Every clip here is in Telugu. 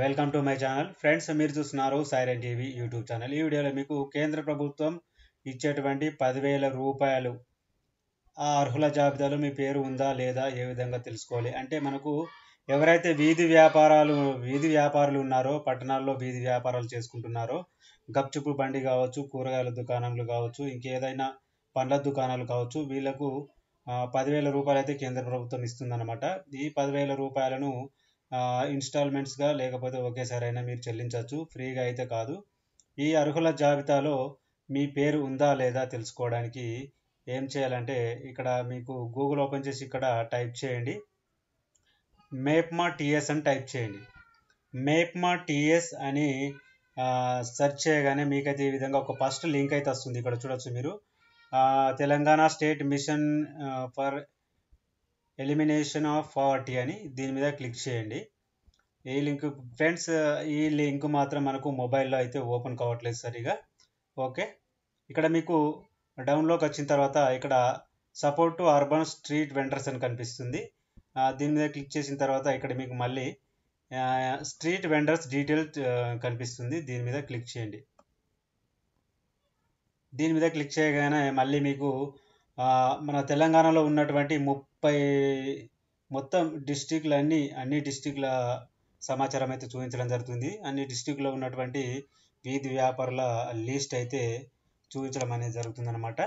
welcome to my channel friends మీరు చూస్తున్నారు సైరన్ టీవీ యూట్యూబ్ ఛానల్ ఈ వీడియోలో మీకు కేంద్ర ప్రభుత్వం ఇచ్చేటువంటి పదివేల రూపాయలు ఆ అర్హుల జాబితాలో మీ పేరు ఉందా లేదా ఏ విధంగా తెలుసుకోవాలి అంటే మనకు ఎవరైతే వీధి వ్యాపారాలు వీధి వ్యాపారులు ఉన్నారో పట్టణాల్లో వీధి వ్యాపారాలు చేసుకుంటున్నారో గప్చుపు బండి కావచ్చు కూరగాయల దుకాణాలు కావచ్చు ఇంకేదైనా పండ్ల దుకాణాలు కావచ్చు వీళ్లకు పదివేల రూపాయలు అయితే కేంద్ర ప్రభుత్వం ఇస్తుందన్నమాట ఈ పదివేల రూపాయలను ఇన్స్టాల్మెంట్స్గా లేకపోతే ఒకేసారైనా మీరు చెల్లించవచ్చు ఫ్రీగా అయితే కాదు ఈ అర్హుల జాబితాలో మీ పేరు ఉందా లేదా తెలుసుకోవడానికి ఏం చేయాలంటే ఇక్కడ మీకు గూగుల్ ఓపెన్ చేసి ఇక్కడ టైప్ చేయండి మేప్మా టీఎస్ అని టైప్ చేయండి మేప్మా టీఎస్ అని సెర్చ్ చేయగానే మీకైతే ఈ విధంగా ఒక ఫస్ట్ లింక్ అయితే వస్తుంది ఇక్కడ చూడొచ్చు మీరు Telangana state mission for elimination of poverty అని దీని మీద క్లిక్ చేయండి ఈ లింక్ ఫ్రెండ్స్ ఈ లింక్ మాత్రం మనకు మొబైల్లో అయితే ఓపెన్ కావట్లేదు సరిగా ఓకే ఇక్కడ మీకు డౌన్లోకి వచ్చిన తర్వాత ఇక్కడ support to urban street vendors అని కనిపిస్తుంది దీని మీద క్లిక్ చేసిన తర్వాత ఇక్కడ మీకు మళ్ళీ స్ట్రీట్ వెండర్స్ డీటెయిల్ కనిపిస్తుంది దీని మీద క్లిక్ చేయండి దీని మీద క్లిక్ చేయగానే మళ్ళీ మీకు మన తెలంగాణలో ఉన్నటువంటి ముప్ ముప్పై మొత్తం డిస్టిక్లన్నీ అన్ని అన్ని డిస్టిక్ల సమాచారం అయితే చూపించడం జరుగుతుంది అన్ని డిస్టిక్లో ఉన్నటువంటి వీధి వ్యాపారుల లిస్ట్ అయితే చూపించడం అనేది జరుగుతుంది అనమాట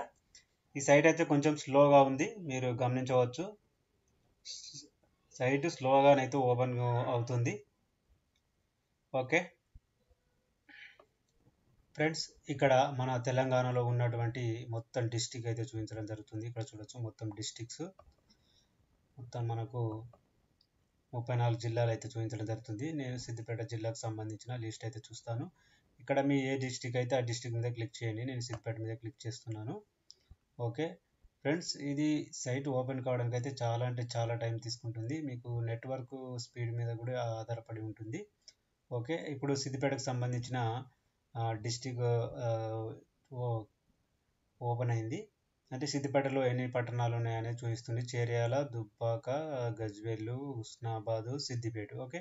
ఈ సైట్ అయితే కొంచెం స్లోగా ఉంది మీరు గమనించవచ్చు సైట్ స్లోగానైతే ఓపెన్ అవుతుంది ఓకే ఫ్రెండ్స్ ఇక్కడ మన తెలంగాణలో ఉన్నటువంటి మొత్తం డిస్టిక్ అయితే చూపించడం జరుగుతుంది ఇక్కడ చూడొచ్చు మొత్తం డిస్టిక్స్ మొత్తం మనకు ముప్పై నాలుగు జిల్లాలు అయితే చూపించడం జరుగుతుంది నేను సిద్దిపేట జిల్లాకు సంబంధించిన లిస్ట్ అయితే చూస్తాను ఇక్కడ మీ ఏ డిస్టిక్ అయితే ఆ డిస్టిక్ మీద క్లిక్ చేయండి నేను సిద్దిపేట మీద క్లిక్ చేస్తున్నాను ఓకే ఫ్రెండ్స్ ఇది సైట్ ఓపెన్ కావడానికి అయితే చాలా అంటే చాలా టైం తీసుకుంటుంది మీకు నెట్వర్క్ స్పీడ్ మీద కూడా ఆధారపడి ఉంటుంది ఓకే ఇప్పుడు సిద్దిపేటకు సంబంధించిన డిస్టిక్ ఓపెన్ అయింది అంటే సిద్దిపేటలో ఎన్ని పట్టణాలు ఉన్నాయని చూపిస్తుంది చేర్యాల దుబ్బాక గజ్వేలు ఉస్నాబాదు సిద్దిపేట ఓకే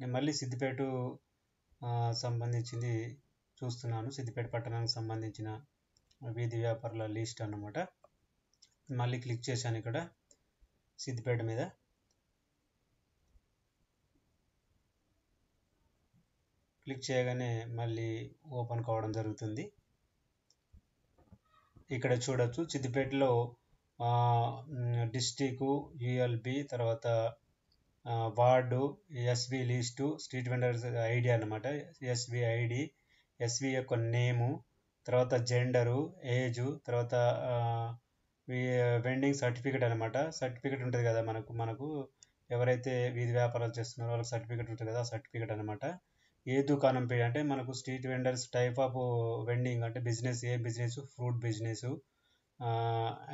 నేను మళ్ళీ సిద్దిపేట సంబంధించింది చూస్తున్నాను సిద్దిపేట పట్టణానికి సంబంధించిన వీధి వ్యాపారుల లిస్ట్ అన్నమాట మళ్ళీ క్లిక్ చేశాను ఇక్కడ సిద్దిపేట మీద క్లిక్ చేయగానే మళ్ళీ ఓపెన్ కావడం జరుగుతుంది ఇక్కడ చూడొచ్చు సిద్దిపేటలో డిస్టికు యుఎల్బి తర్వాత ward SV list street vendors ID అనమాట ఎస్వి ఐడి ఎస్వి యొక్క నేము తర్వాత జెండరు ఏజు తర్వాత వెండింగ్ సర్టిఫికెట్ అనమాట సర్టిఫికెట్ ఉంటుంది కదా మనకు మనకు ఎవరైతే వీధి వ్యాపారాలు చేస్తున్నారో వాళ్ళకి సర్టిఫికెట్ ఉంటుంది కదా సర్టిఫికెట్ అనమాట ఏ దుకాణం పేరు అంటే మనకు street vendors type of vending అంటే బిజినెస్ ఏ business fruit business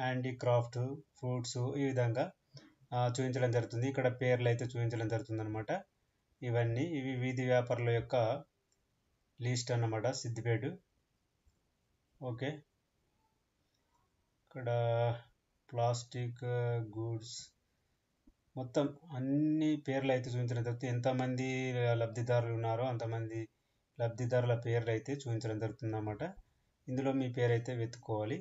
handicraft fruits ఈ విధంగా చూపించడం జరుగుతుంది ఇక్కడ పేర్లు అయితే చూపించడం జరుగుతుంది అనమాట ఇవన్నీ ఇవి వీధి వ్యాపారుల యొక్క లిస్ట్ అన్నమాట సిద్దిపేట ఓకే ఇక్కడ ప్లాస్టిక్ గూడ్స్ మొత్తం అన్ని పేర్లు అయితే చూపించడం జరుగుతుంది ఎంతమంది లబ్ధిదారులు ఉన్నారో అంతమంది లబ్ధిదారుల పేర్లు అయితే చూపించడం జరుగుతుంది అన్నమాట ఇందులో మీ పేరు అయితే వెతుక్కోవాలి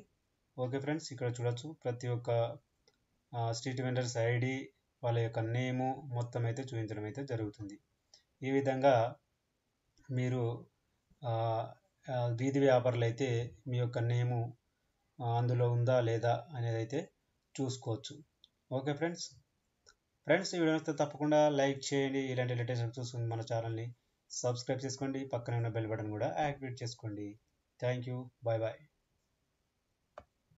ఓకే ఫ్రెండ్స్ ఇక్కడ చూడొచ్చు ప్రతి ఒక్క స్ట్రీట్ వెండర్స్ ఐడి వాళ్ళ యొక్క నేము మొత్తం అయితే చూపించడం అయితే జరుగుతుంది ఈ విధంగా మీరు వీధి వ్యాపారులు అయితే మీ యొక్క నేము అందులో ఉందా లేదా అనేది అయితే చూసుకోవచ్చు ఓకే ఫ్రెండ్స్ ఫ్రెండ్స్ ఈ వీడియో తప్పకుండా లైక్ చేయండి ఇలాంటి లేటెస్ట్ ఉంది మన ఛానల్ని సబ్స్క్రైబ్ చేసుకోండి పక్కనే ఉన్న బెల్ బటన్ కూడా యాక్టివేట్ చేసుకోండి థ్యాంక్ యూ బాయ్ బాయ్